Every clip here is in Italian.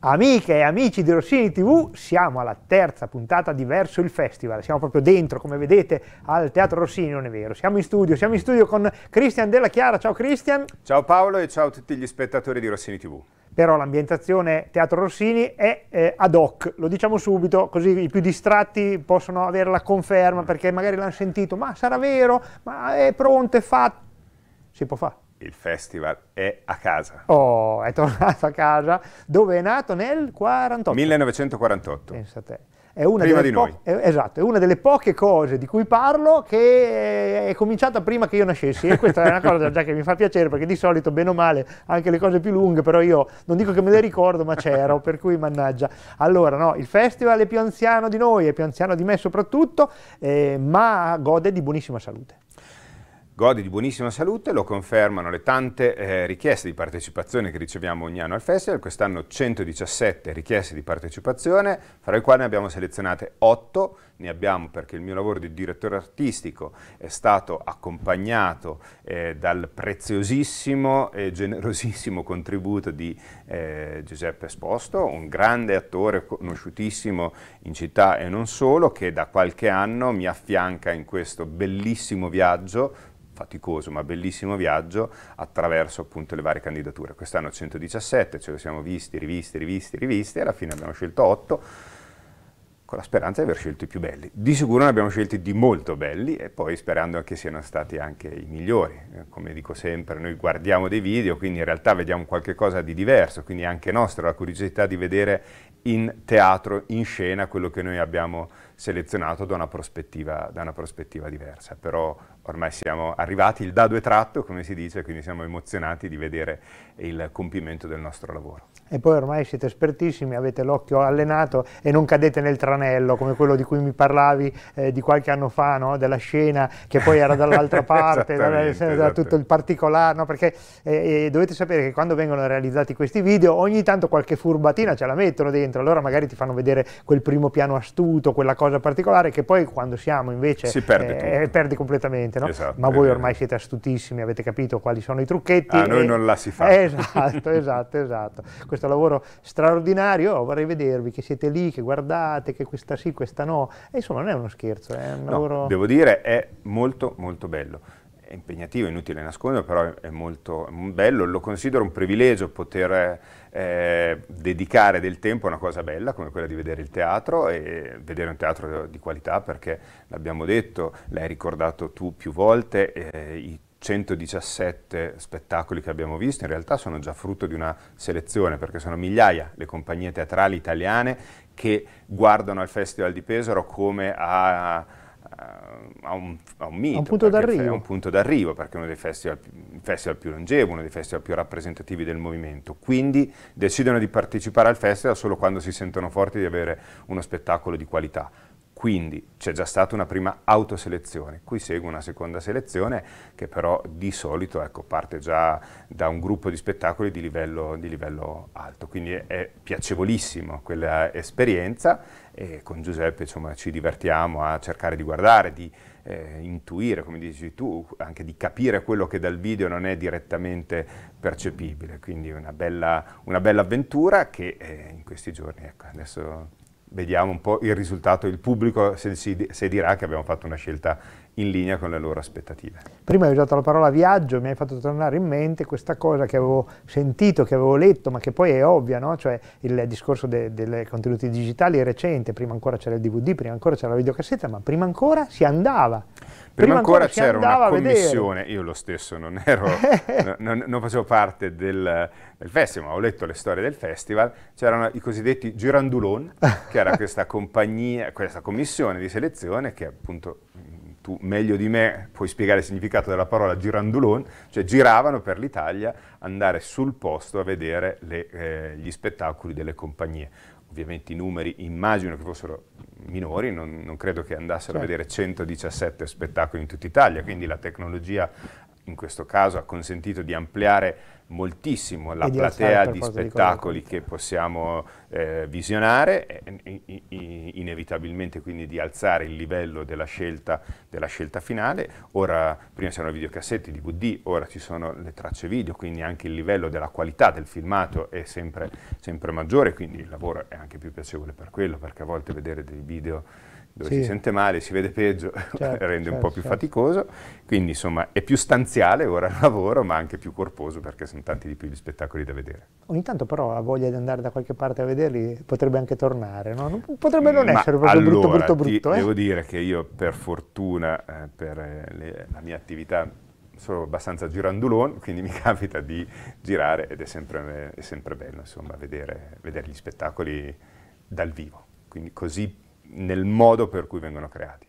Amiche e amici di Rossini TV, siamo alla terza puntata di Verso il Festival, siamo proprio dentro, come vedete, al Teatro Rossini, non è vero, siamo in studio, siamo in studio con Cristian Della Chiara, ciao Cristian. Ciao Paolo e ciao a tutti gli spettatori di Rossini TV però l'ambientazione Teatro Rossini è eh, ad hoc, lo diciamo subito, così i più distratti possono avere la conferma perché magari l'hanno sentito, ma sarà vero, ma è pronto, è fatto, si può fare il festival è a casa. Oh, è tornato a casa, dove è nato nel 48. 1948. Pensa a te. È una prima di noi. È, esatto, è una delle poche cose di cui parlo che è cominciata prima che io nascessi e questa è una cosa già che mi fa piacere perché di solito, bene o male, anche le cose più lunghe, però io non dico che me le ricordo, ma c'ero, per cui mannaggia. Allora, no, il festival è più anziano di noi, è più anziano di me soprattutto, eh, ma gode di buonissima salute gode di buonissima salute, lo confermano le tante eh, richieste di partecipazione che riceviamo ogni anno al festival, quest'anno 117 richieste di partecipazione, fra le quali ne abbiamo selezionate 8, ne abbiamo perché il mio lavoro di direttore artistico è stato accompagnato eh, dal preziosissimo e generosissimo contributo di eh, Giuseppe Esposto, un grande attore conosciutissimo in città e non solo, che da qualche anno mi affianca in questo bellissimo viaggio faticoso ma bellissimo viaggio attraverso appunto le varie candidature. Quest'anno 117, ce le siamo visti, rivisti, rivisti, rivisti e alla fine abbiamo scelto 8 con la speranza di aver scelto i più belli. Di sicuro ne abbiamo scelti di molto belli e poi sperando che siano stati anche i migliori. Eh, come dico sempre, noi guardiamo dei video, quindi in realtà vediamo qualcosa di diverso, quindi anche nostra la curiosità di vedere in teatro, in scena, quello che noi abbiamo selezionato da una prospettiva, da una prospettiva diversa. Però ormai siamo arrivati, il dado è tratto, come si dice, quindi siamo emozionati di vedere il compimento del nostro lavoro. E poi ormai siete espertissimi, avete l'occhio allenato e non cadete nel tranello come quello di cui mi parlavi eh, di qualche anno fa, no? della scena che poi era dall'altra parte, da, da, tutto il particolare, no? perché eh, eh, dovete sapere che quando vengono realizzati questi video ogni tanto qualche furbatina ce la mettono dentro, allora magari ti fanno vedere quel primo piano astuto, quella cosa particolare che poi quando siamo invece si perde eh, eh perdi completamente no? esatto, ma voi ormai siete astutissimi, avete capito quali sono i trucchetti. A ah, noi non la si fa. Esatto, esatto, esatto. Questo lavoro straordinario, vorrei vedervi che siete lì, che guardate, che questa sì, questa no. E insomma non è uno scherzo, è un no, lavoro... Devo dire, è molto molto bello è impegnativo, inutile nascondere, però è molto bello, lo considero un privilegio poter eh, dedicare del tempo a una cosa bella come quella di vedere il teatro e vedere un teatro di qualità perché l'abbiamo detto, l'hai ricordato tu più volte, eh, i 117 spettacoli che abbiamo visto in realtà sono già frutto di una selezione perché sono migliaia le compagnie teatrali italiane che guardano al Festival di Pesaro come a a, un, ha un mito. A un punto d'arrivo. un punto d'arrivo perché è uno dei festival, festival, più longevo, uno dei festival più rappresentativi del movimento. Quindi decidono di partecipare al festival solo quando si sentono forti di avere uno spettacolo di qualità. Quindi c'è già stata una prima autoselezione, qui segue una seconda selezione che però di solito ecco, parte già da un gruppo di spettacoli di livello, di livello alto, quindi è, è piacevolissimo quella esperienza e con Giuseppe insomma, ci divertiamo a cercare di guardare, di eh, intuire, come dici tu, anche di capire quello che dal video non è direttamente percepibile, quindi una bella, una bella avventura che eh, in questi giorni ecco, adesso vediamo un po' il risultato, il pubblico se, si, se dirà che abbiamo fatto una scelta in linea con le loro aspettative. Prima hai usato la parola viaggio, mi hai fatto tornare in mente questa cosa che avevo sentito, che avevo letto, ma che poi è ovvia, no? cioè il discorso dei contenuti digitali è recente, prima ancora c'era il DVD, prima ancora c'era la videocassetta, ma prima ancora si andava. Prima, prima ancora, ancora c'era una commissione, io lo stesso non ero, non, non, facevo parte del, del, festival, ma ho letto le storie del festival, c'erano i cosiddetti girandulon, che era questa compagnia, questa commissione di selezione che appunto tu meglio di me puoi spiegare il significato della parola girandulon, cioè giravano per l'Italia andare sul posto a vedere le, eh, gli spettacoli delle compagnie. Ovviamente i numeri immagino che fossero minori, non, non credo che andassero certo. a vedere 117 spettacoli in tutta Italia, quindi la tecnologia in questo caso ha consentito di ampliare moltissimo la di platea di spettacoli di che possiamo eh, visionare, e, e, e, inevitabilmente quindi di alzare il livello della scelta, della scelta finale. Ora, prima c'erano videocassetti, DVD, ora ci sono le tracce video, quindi anche il livello della qualità del filmato è sempre, sempre maggiore, quindi il lavoro è anche più piacevole per quello, perché a volte vedere dei video dove sì. si sente male, si vede peggio, certo, rende certo, un po' più certo. faticoso, quindi insomma è più stanziale ora il lavoro, ma anche più corposo perché sono tanti di più gli spettacoli da vedere. Ogni tanto però ha voglia di andare da qualche parte a vederli, potrebbe anche tornare, no? potrebbe non ma essere proprio allora, brutto, brutto, brutto. Ti, eh? Devo dire che io per fortuna, eh, per eh, le, la mia attività sono abbastanza girandulone, quindi mi capita di girare ed è sempre, è sempre bello insomma, vedere, vedere gli spettacoli dal vivo. Quindi così nel modo per cui vengono creati.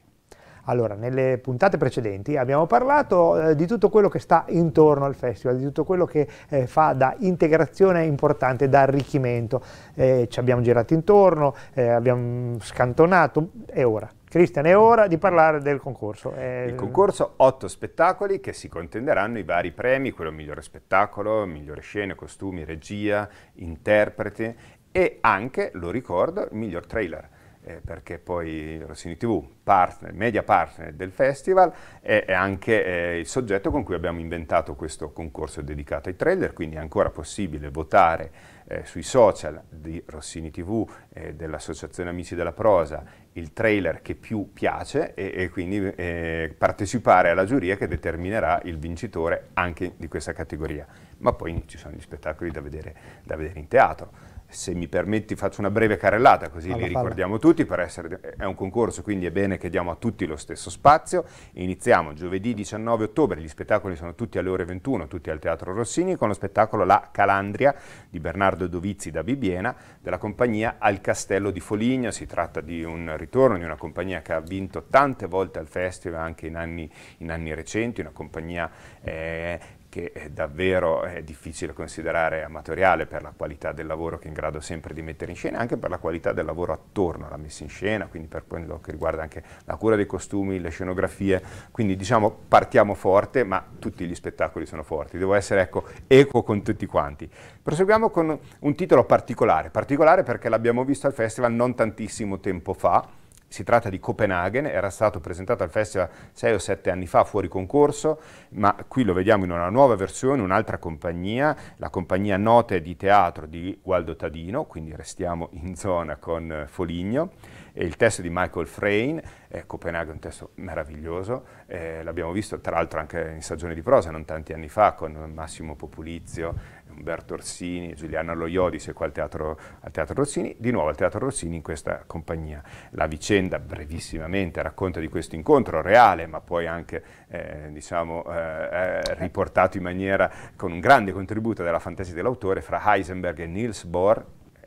Allora, nelle puntate precedenti abbiamo parlato eh, di tutto quello che sta intorno al festival, di tutto quello che eh, fa da integrazione importante, da arricchimento. Eh, ci abbiamo girati intorno, eh, abbiamo scantonato, è ora. Cristian, è ora di parlare del concorso. Eh, il concorso, otto spettacoli che si contenderanno i vari premi, quello migliore spettacolo, migliore scene, costumi, regia, interprete e anche, lo ricordo, il miglior trailer eh, perché poi Rossini TV, partner, media partner del festival, è, è anche eh, il soggetto con cui abbiamo inventato questo concorso dedicato ai trailer, quindi è ancora possibile votare eh, sui social di Rossini TV, e dell'Associazione Amici della Prosa, il trailer che più piace e, e quindi eh, partecipare alla giuria che determinerà il vincitore anche di questa categoria ma poi ci sono gli spettacoli da vedere, da vedere in teatro. Se mi permetti faccio una breve carrellata così Alla li palla. ricordiamo tutti, essere, è un concorso quindi è bene che diamo a tutti lo stesso spazio. Iniziamo giovedì 19 ottobre, gli spettacoli sono tutti alle ore 21, tutti al Teatro Rossini, con lo spettacolo La Calandria di Bernardo Dovizi da Bibiena, della compagnia Al Castello di Foligno. Si tratta di un ritorno di una compagnia che ha vinto tante volte al festival, anche in anni, in anni recenti, una compagnia eh, che è davvero è difficile considerare amatoriale per la qualità del lavoro che è in grado sempre di mettere in scena, anche per la qualità del lavoro attorno alla messa in scena, quindi per quello che riguarda anche la cura dei costumi, le scenografie, quindi diciamo partiamo forte, ma tutti gli spettacoli sono forti, devo essere ecco, eco con tutti quanti. Proseguiamo con un titolo particolare, particolare perché l'abbiamo visto al festival non tantissimo tempo fa, si tratta di Copenaghen, era stato presentato al festival sei o sette anni fa fuori concorso, ma qui lo vediamo in una nuova versione, un'altra compagnia, la compagnia Note di Teatro di Waldo Tadino, quindi restiamo in zona con eh, Foligno, e il testo di Michael Frain, eh, Copenaghen è un testo meraviglioso, eh, l'abbiamo visto tra l'altro anche in stagione di prosa non tanti anni fa con Massimo Populizio, Umberto Orsini, Giuliana Loiodi, se qua al teatro, al teatro Rossini, di nuovo al Teatro Rossini in questa compagnia. La vicenda brevissimamente racconta di questo incontro reale, ma poi anche eh, diciamo, eh, eh riportato in maniera con un grande contributo della fantasia dell'autore fra Heisenberg e Niels Bohr,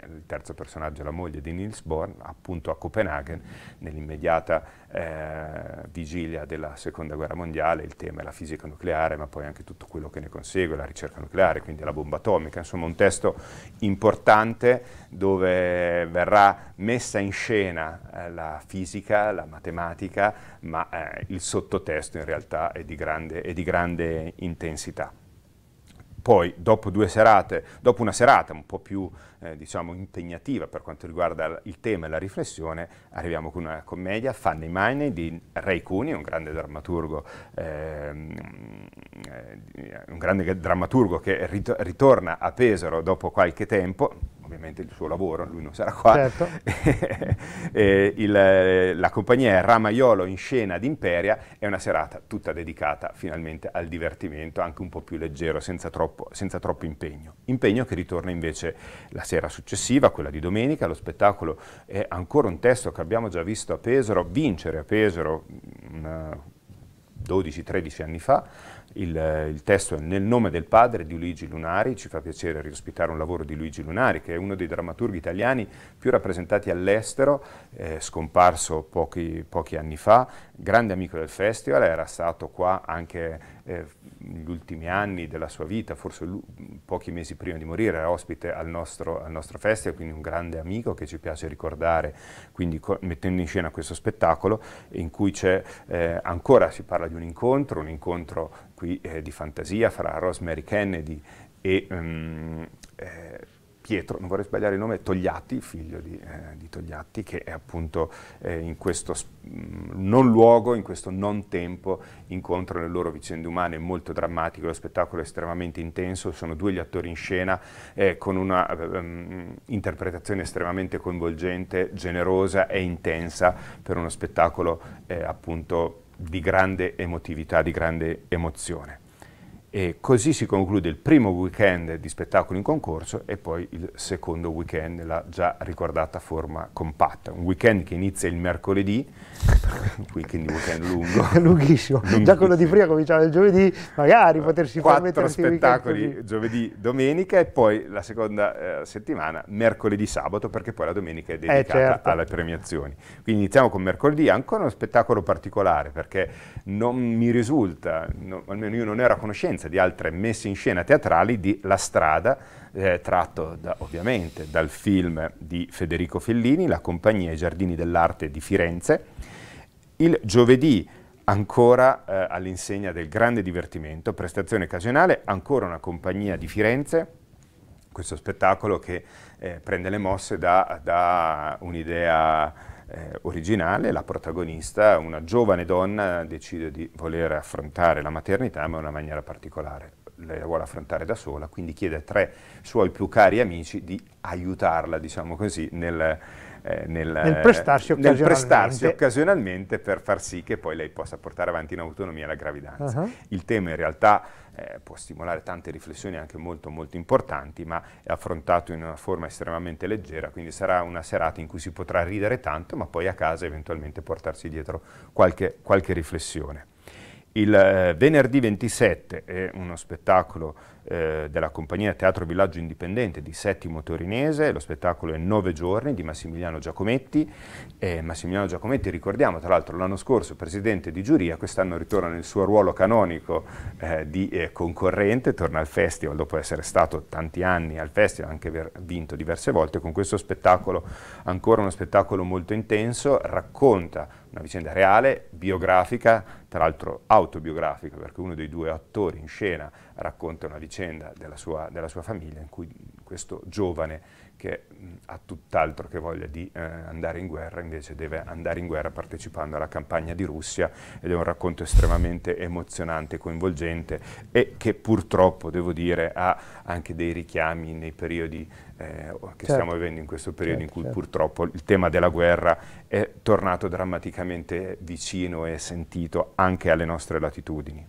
il terzo personaggio, è la moglie di Niels Bohr, appunto a Copenaghen, nell'immediata eh, vigilia della seconda guerra mondiale, il tema è la fisica nucleare, ma poi anche tutto quello che ne consegue, la ricerca nucleare, quindi la bomba atomica, insomma un testo importante dove verrà messa in scena eh, la fisica, la matematica, ma eh, il sottotesto in realtà è di grande, è di grande intensità poi dopo due serate, dopo una serata un po' più eh, diciamo, impegnativa per quanto riguarda il tema e la riflessione, arriviamo con una commedia, Fanny Mine di Ray Cuni, un grande drammaturgo, ehm, eh, un grande drammaturgo che ritorna a Pesaro dopo qualche tempo, ovviamente il suo lavoro, lui non sarà qua. Certo. il, la compagnia Ramaiolo in scena ad Imperia è una serata tutta dedicata finalmente al divertimento, anche un po' più leggero, senza troppo, senza troppo impegno. Impegno che ritorna invece la sera successiva, quella di domenica, lo spettacolo è ancora un testo che abbiamo già visto a Pesaro, vincere a Pesaro 12-13 mm, anni fa, il, il, testo è Nel nome del padre di Luigi Lunari, ci fa piacere riospitare un lavoro di Luigi Lunari che è uno dei drammaturghi italiani più rappresentati all'estero, eh, scomparso pochi, pochi, anni fa, grande amico del festival, era stato qua anche eh, gli ultimi anni della sua vita, forse pochi mesi prima di morire, era ospite al nostro, al nostro festival, quindi un grande amico che ci piace ricordare, quindi mettendo in scena questo spettacolo in cui c'è eh, ancora si parla di un incontro, un incontro qui eh, di fantasia fra Rosemary Kennedy e... Um, eh, Pietro, non vorrei sbagliare il nome, Togliatti, figlio di, eh, di Togliatti, che è appunto eh, in questo mm, non luogo, in questo non tempo, incontro le loro vicende umane molto drammatiche, lo spettacolo è estremamente intenso, sono due gli attori in scena eh, con una ehm, interpretazione estremamente coinvolgente, generosa e intensa per uno spettacolo eh, appunto di grande emotività, di grande emozione. E così si conclude il primo weekend di spettacoli in concorso e poi il secondo weekend la già ricordata forma compatta. Un weekend che inizia il mercoledì, quindi un weekend lungo. Lunghissimo. Già quello di prima cominciava il giovedì, magari eh, potersi fare permettere spettacoli giovedì, domenica e poi la seconda eh, settimana mercoledì sabato perché poi la domenica è eh, dedicata eh, certo. alle premiazioni. Quindi iniziamo con mercoledì, ancora uno spettacolo particolare perché non mi risulta, no, almeno io non ero a conoscenza differenza di altre messe in scena teatrali di La strada, eh, tratto da, ovviamente dal film di Federico Fellini, La compagnia e i giardini dell'arte di Firenze. Il giovedì ancora eh, all'insegna del grande divertimento, prestazione occasionale, ancora una compagnia di Firenze, questo spettacolo che eh, prende le mosse da, da un'idea eh, originale, la protagonista, una giovane donna, decide di voler affrontare la maternità ma in una maniera particolare. Lei la vuole affrontare da sola, quindi chiede a tre suoi più cari amici di aiutarla, diciamo così, nel, eh, nel, nel, prestarsi nel, prestarsi occasionalmente per far sì che poi lei possa portare avanti in autonomia la gravidanza. Uh -huh. Il tema in realtà eh, può stimolare tante riflessioni anche molto molto importanti, ma è affrontato in una forma estremamente leggera, quindi sarà una serata in cui si potrà ridere tanto, ma poi a casa eventualmente portarsi dietro qualche, qualche riflessione. Il eh, venerdì 27 è uno spettacolo eh, della compagnia Teatro Villaggio Indipendente di Settimo Torinese, lo spettacolo è Nove giorni di Massimiliano Giacometti. Eh, Massimiliano Giacometti, ricordiamo tra l'altro l'anno scorso presidente di giuria, quest'anno ritorna nel suo ruolo canonico eh, di eh, concorrente, torna al festival dopo essere stato tanti anni al festival, anche aver vinto diverse volte, con questo spettacolo, ancora uno spettacolo molto intenso, racconta una vicenda reale, biografica, tra l'altro autobiografica, perché uno dei due attori in scena racconta una vicenda della sua, della sua famiglia in cui questo giovane che mh, ha tutt'altro che voglia di eh, andare in guerra, invece deve andare in guerra partecipando alla campagna di Russia ed è un racconto estremamente emozionante, coinvolgente e che purtroppo, devo dire, ha anche dei richiami nei periodi eh, che certo. stiamo vivendo in questo periodo certo, in cui certo. purtroppo il tema della guerra è tornato drammaticamente vicino e sentito anche alle nostre latitudini.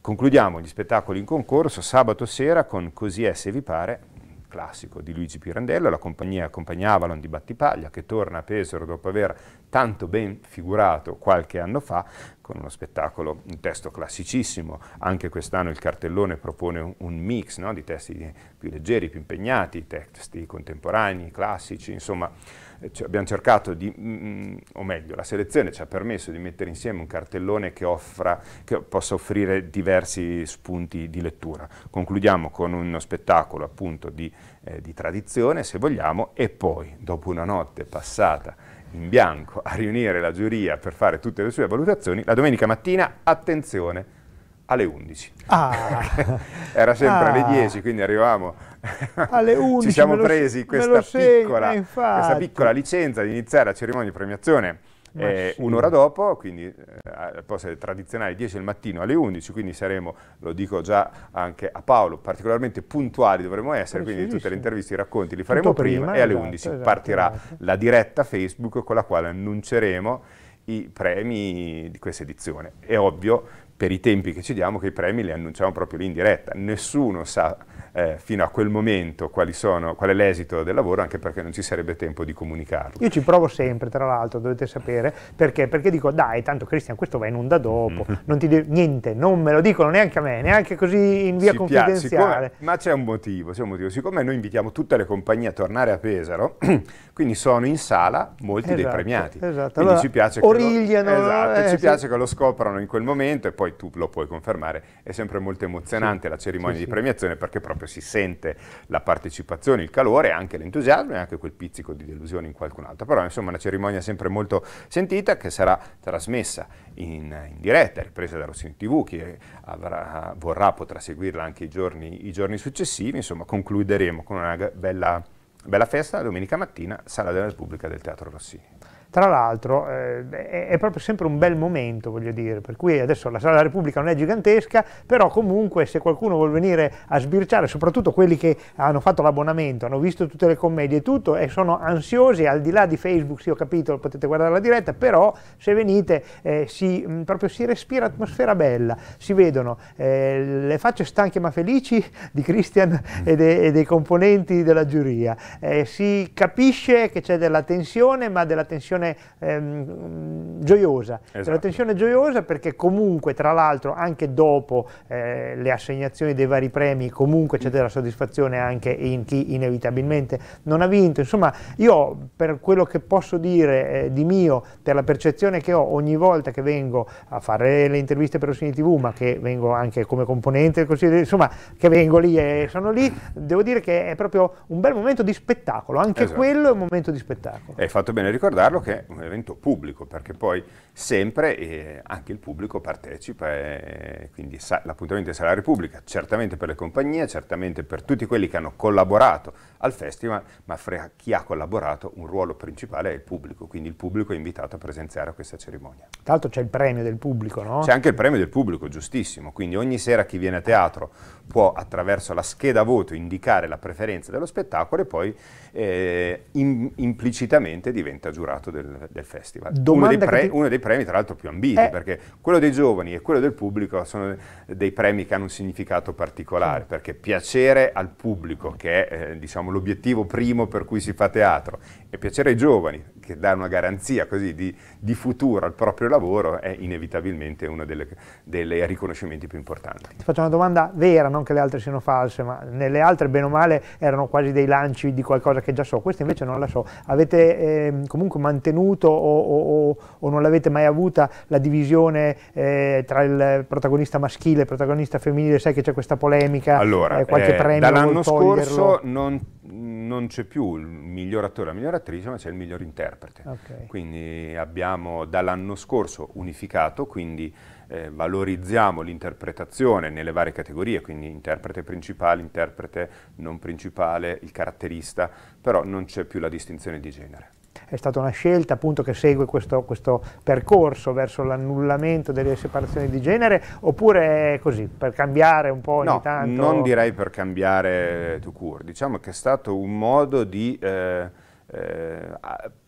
Concludiamo gli spettacoli in concorso sabato sera con Così è se vi pare, classico di Luigi Pirandello, la compagnia accompagnava di Battipaglia che torna a Pesaro dopo aver tanto ben figurato qualche anno fa con uno spettacolo, un testo classicissimo, anche quest'anno il cartellone propone un mix no, di testi più leggeri, più impegnati, testi contemporanei, classici, insomma eh, cioè, abbiamo cercato di, mh, mm, mm, o meglio, la selezione ci ha permesso di mettere insieme un cartellone che, offra, che possa offrire diversi spunti di lettura. Concludiamo con uno spettacolo appunto di, eh, di tradizione, se vogliamo, e poi, dopo una notte passata in bianco a riunire la giuria per fare tutte le sue valutazioni, la domenica mattina, attenzione, alle 11. Ah. Era sempre ah. alle 10, quindi arrivavamo. Alle 11. Ci siamo presi questa, segno, piccola, eh, questa piccola, licenza di iniziare la cerimonia di premiazione eh, sì. un'ora dopo, quindi eh, può essere tradizionale 10 del mattino alle 11, quindi saremo, lo dico già anche a Paolo, particolarmente puntuali dovremo essere, eh, quindi tutte le interviste, i racconti li faremo prima, prima, e alle esatto, 11 esatto, partirà esatto. la diretta Facebook con la quale annunceremo i premi di questa edizione. È ovvio per i tempi che ci diamo che i premi li annunciamo proprio lì in diretta. Nessuno sa eh, fino a quel momento quali sono, qual è l'esito del lavoro, anche perché non ci sarebbe tempo di comunicarlo. Io ci provo sempre, tra l'altro, dovete sapere, perché, perché dico, dai, tanto Cristian, questo va in onda dopo, mm-hmm. non ti de- niente, non me lo dicono neanche a me, neanche così in via si confidenziale. Siccome, ma c'è un, motivo, c'è un motivo, siccome noi invitiamo tutte le compagnie a tornare a Pesaro, quindi sono in sala molti esatto, dei premiati. Esatto. Quindi allora, ci piace, origliano, che lo, esatto, eh, ci piace sì. che lo scoprano in quel momento e poi poi tu lo puoi confermare, è sempre molto emozionante sì, la cerimonia sì, di premiazione perché proprio si sente la partecipazione, il calore, anche l'entusiasmo e anche quel pizzico di delusione in qualcun altro. Però insomma una cerimonia sempre molto sentita che sarà trasmessa in, in diretta, ripresa da Rossini TV, chi avrà, vorrà potrà seguirla anche i giorni, i giorni successivi, insomma concluderemo con una bella, bella festa domenica mattina, Sala della Repubblica del Teatro Rossini. Tra l'altro eh, è, è, proprio sempre un bel momento, voglio dire, per cui adesso la Sala della Repubblica non è gigantesca, però comunque se qualcuno vuole venire a sbirciare, soprattutto quelli che hanno fatto l'abbonamento, hanno visto tutte le commedie e tutto e sono ansiosi, al di là di Facebook, sì ho capito, potete guardare la diretta, però se venite eh, si, mh, mm, proprio si respira atmosfera bella, si vedono eh, le facce stanche ma felici di Christian e, de, e dei componenti della giuria, eh, si capisce che c'è della tensione, ma della tensione tensione ehm, gioiosa, esatto. una tensione gioiosa perché comunque tra l'altro anche dopo eh, le assegnazioni dei vari premi comunque c'è della soddisfazione anche in chi inevitabilmente non ha vinto, insomma io per quello che posso dire eh, di mio, per la percezione che ho ogni volta che vengo a fare le interviste per Rossini TV, ma che vengo anche come componente del Consiglio, insomma che vengo lì e sono lì, devo dire che è proprio un bel momento di spettacolo, anche esatto. quello è un momento di spettacolo. Hai fatto bene ricordarlo che che un evento pubblico, perché poi sempre eh, anche il pubblico partecipa, e eh, quindi l'appuntamento di Salari Pubblica, certamente per le compagnie, certamente per tutti quelli che hanno collaborato al festival, ma fra chi ha collaborato un ruolo principale è il pubblico, quindi il pubblico è invitato a presenziare a questa cerimonia. Tra l'altro c'è il premio del pubblico, no? C'è anche il premio del pubblico, giustissimo, quindi ogni sera chi viene a teatro può attraverso la scheda voto indicare la preferenza dello spettacolo e poi eh, in, implicitamente diventa giurato del, del festival. Uno dei, pre, ti... uno dei, premi tra l'altro più ambiti, eh. perché quello dei giovani e quello del pubblico sono dei premi che hanno un significato particolare, sì. perché piacere al pubblico, che è eh, diciamo diciamo, l'obiettivo primo per cui si fa teatro e piacere ai giovani, che dà una garanzia così di, di futuro al proprio lavoro, è inevitabilmente uno dei riconoscimenti più importanti. Ti faccio una domanda vera, non che le altre siano false, ma nelle altre bene o male erano quasi dei lanci di qualcosa che già so, questa invece non la so. Avete eh, comunque mantenuto o, o, o non l'avete mai avuta la divisione eh, tra il protagonista maschile e il protagonista femminile? Sai che c'è questa polemica, allora, eh, qualche eh, premio? Dall'anno scorso non non c'è più il miglior attore o la miglior attrice, ma c'è il miglior interprete. Okay. Quindi abbiamo dall'anno scorso unificato, quindi eh, valorizziamo l'interpretazione nelle varie categorie, quindi interprete principale, interprete non principale, il caratterista, però non c'è più la distinzione di genere. È stata una scelta appunto che segue questo, questo percorso verso l'annullamento delle separazioni di genere oppure è così, per cambiare un po' ogni no, tanto? non direi per cambiare to court, diciamo che è stato un modo di... Eh, eh,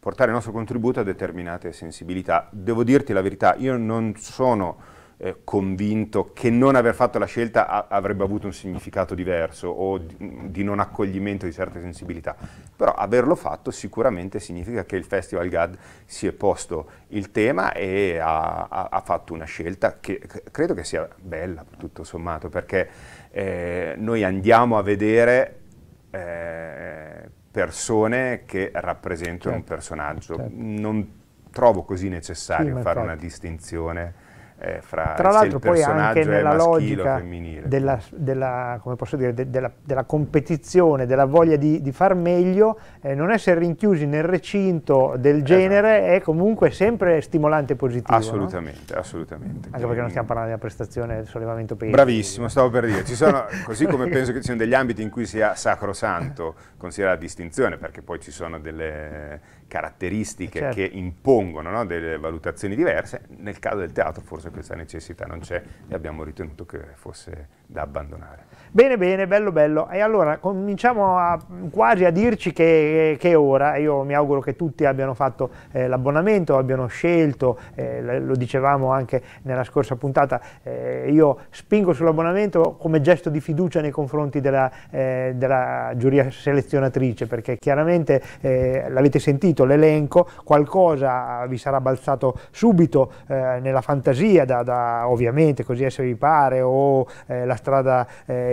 portare il nostro contributo a determinate sensibilità. Devo dirti la verità, io non sono eh, convinto che non aver fatto la scelta a, avrebbe avuto un significato diverso o di, di, non accoglimento di certe sensibilità, però averlo fatto sicuramente significa che il Festival GAD si è posto il tema e ha, ha, ha fatto una scelta che credo che sia bella tutto sommato, perché eh, noi andiamo a vedere eh, persone che rappresentano certo. un personaggio. Certo. Non trovo così necessario sì, fare infatti. una distinzione eh, fra Tra l'altro poi anche nella logica della, della, dire, de, della, della, competizione, della voglia di, di far meglio, eh, non essere rinchiusi nel recinto del esatto. genere esatto. è comunque sempre stimolante e positivo. Assolutamente, no? assolutamente. Anche perché non stiamo parlando della prestazione del sollevamento peso. Bravissimo, stavo per dire, ci sono, così come penso che ci siano degli ambiti in cui sia sacrosanto considerare la distinzione, perché poi ci sono delle caratteristiche certo. che impongono no? delle valutazioni diverse, nel caso del teatro forse questa necessità non c'è e abbiamo ritenuto che fosse da abbandonare. Bene, bene, bello, bello. E allora cominciamo a, quasi a dirci che, che, è ora. Io mi auguro che tutti abbiano fatto eh, l'abbonamento, abbiano scelto, eh, lo dicevamo anche nella scorsa puntata, eh, io spingo sull'abbonamento come gesto di fiducia nei confronti della, eh, della giuria selezionatrice, perché chiaramente eh, l'avete sentito, l'elenco, qualcosa vi sarà balzato subito eh, nella fantasia, da, da, ovviamente, così se vi pare, o la strada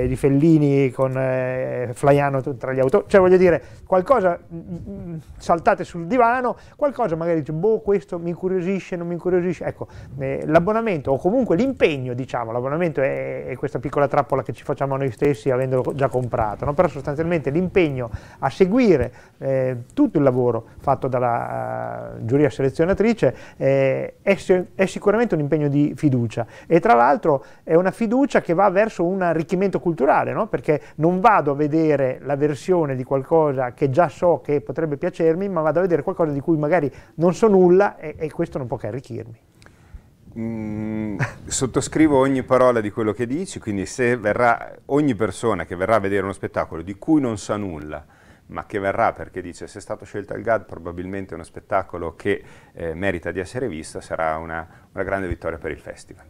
di Fellini con eh, Flaiano tra gli autori, cioè voglio dire, qualcosa mh, mm, mm, saltate sul divano, qualcosa magari dice, boh, questo mi incuriosisce, non mi incuriosisce, ecco, eh, l'abbonamento o comunque l'impegno, diciamo, l'abbonamento è, è, questa piccola trappola che ci facciamo noi stessi avendolo già comprato, no? però sostanzialmente l'impegno a seguire eh, tutto il lavoro fatto dalla uh, giuria selezionatrice eh, è, è sicuramente un impegno di fiducia e tra l'altro è una fiducia che va verso un arricchimento culturale culturale, no? perché non vado a vedere la versione di qualcosa che già so che potrebbe piacermi, ma vado a vedere qualcosa di cui magari non so nulla e, e questo non può che arricchirmi. Mm, sottoscrivo ogni parola di quello che dici, quindi se verrà, ogni persona che verrà a vedere uno spettacolo di cui non sa nulla, ma che verrà perché dice se è stato scelto il GAD probabilmente è uno spettacolo che eh, merita di essere visto, sarà una, una grande vittoria per il festival.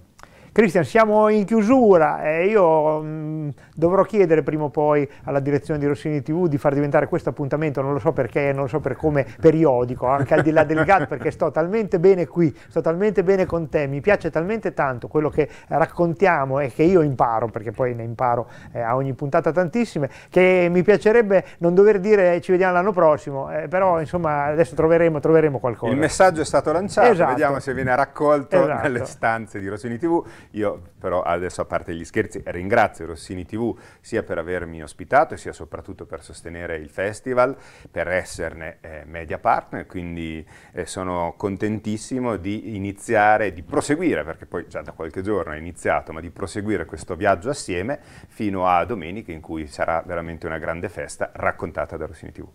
Cristian, siamo in chiusura e io mh, mm, dovrò chiedere prima o poi alla direzione di Rossini TV di far diventare questo appuntamento, non lo so perché, non lo so per come, periodico, anche al di là del GAT, perché sto talmente bene qui, sto talmente bene con te, mi piace talmente tanto quello che raccontiamo e che io imparo, perché poi ne imparo eh, a ogni puntata tantissime, che mi piacerebbe non dover dire eh, ci vediamo l'anno prossimo, eh, però insomma adesso troveremo, troveremo, qualcosa. Il messaggio è stato lanciato, esatto. vediamo se viene raccolto esatto. nelle stanze di Rossini TV io però adesso a parte gli scherzi ringrazio Rossini TV sia per avermi ospitato sia soprattutto per sostenere il festival, per esserne eh, media partner, quindi eh, sono contentissimo di iniziare, di proseguire, perché poi già da qualche giorno è iniziato, ma di proseguire questo viaggio assieme fino a domenica in cui sarà veramente una grande festa raccontata da Rossini TV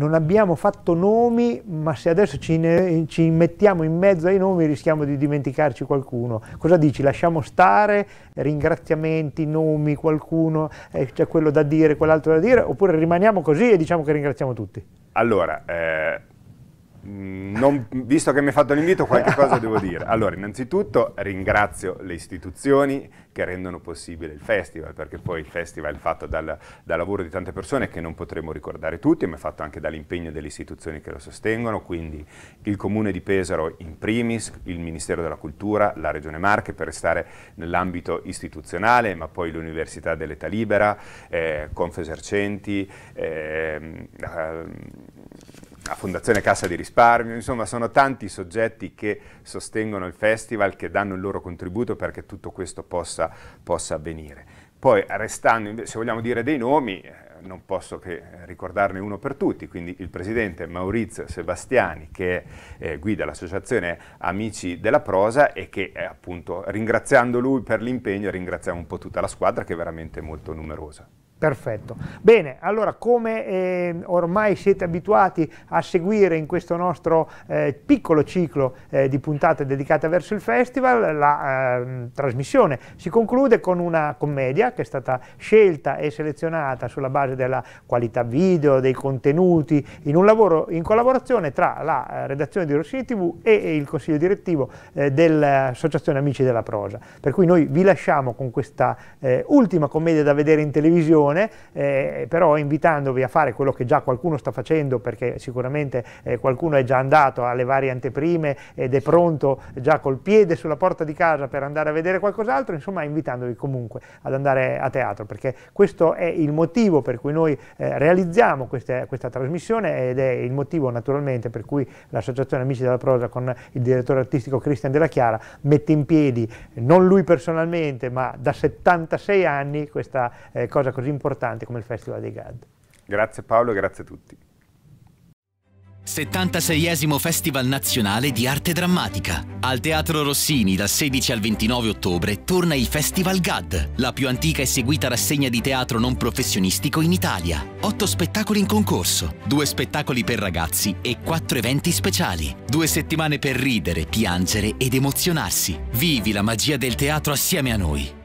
non abbiamo fatto nomi, ma se adesso ci, ne, ci, mettiamo in mezzo ai nomi rischiamo di dimenticarci qualcuno. Cosa dici? Lasciamo stare ringraziamenti, nomi, qualcuno, eh, c'è quello da dire, quell'altro da dire, oppure rimaniamo così e diciamo che ringraziamo tutti? Allora, eh Mm, non, visto che mi hai fatto l'invito, qualche cosa devo dire. Allora, innanzitutto ringrazio le istituzioni che rendono possibile il festival, perché poi il festival è fatto dal, dal lavoro di tante persone che non potremo ricordare tutti, ma è fatto anche dall'impegno delle istituzioni che lo sostengono, quindi il Comune di Pesaro in primis, il Ministero della Cultura, la Regione Marche, per restare nell'ambito istituzionale, ma poi l'Università dell'Età Libera, eh, Confesercenti, eh, eh, la Fondazione Cassa di Risparmio, insomma sono tanti i soggetti che sostengono il festival, che danno il loro contributo perché tutto questo possa, possa avvenire. Poi restando, se vogliamo dire dei nomi, eh, non posso che ricordarne uno per tutti, quindi il presidente Maurizio Sebastiani che eh, guida l'associazione Amici della Prosa e che eh, appunto ringraziando lui per l'impegno ringraziamo un po' tutta la squadra che è veramente molto numerosa. Perfetto. Bene, allora come eh, ormai siete abituati a seguire in questo nostro eh, piccolo ciclo eh, di puntate dedicate verso il festival, la ehm, trasmissione si conclude con una commedia che è stata scelta e selezionata sulla base della qualità video, dei contenuti, in un lavoro in collaborazione tra la eh, redazione di Rossini TV e il consiglio direttivo eh, dell'Associazione Amici della Prosa. Per cui noi vi lasciamo con questa eh, ultima commedia da vedere in televisione discussione, eh, però invitandovi a fare quello che già qualcuno sta facendo, perché sicuramente eh, qualcuno è già andato alle varie anteprime ed è pronto già col piede sulla porta di casa per andare a vedere qualcos'altro, insomma invitandovi comunque ad andare a teatro, perché questo è il motivo per cui noi eh, realizziamo queste, questa trasmissione ed è il motivo naturalmente per cui l'Associazione Amici della Prosa con il direttore artistico Cristian Della Chiara mette in piedi, non lui personalmente, ma da 76 anni questa eh, cosa così importante importante come il Festival dei GAD. Grazie Paolo, e grazie a tutti. 76esimo Festival Nazionale di Arte Drammatica. Al Teatro Rossini dal 16 al 29 ottobre torna il Festival GAD, la più antica e seguita rassegna di teatro non professionistico in Italia. Otto spettacoli in concorso, due spettacoli per ragazzi e quattro eventi speciali. Due settimane per ridere, piangere ed emozionarsi. Vivi la magia del teatro assieme a noi.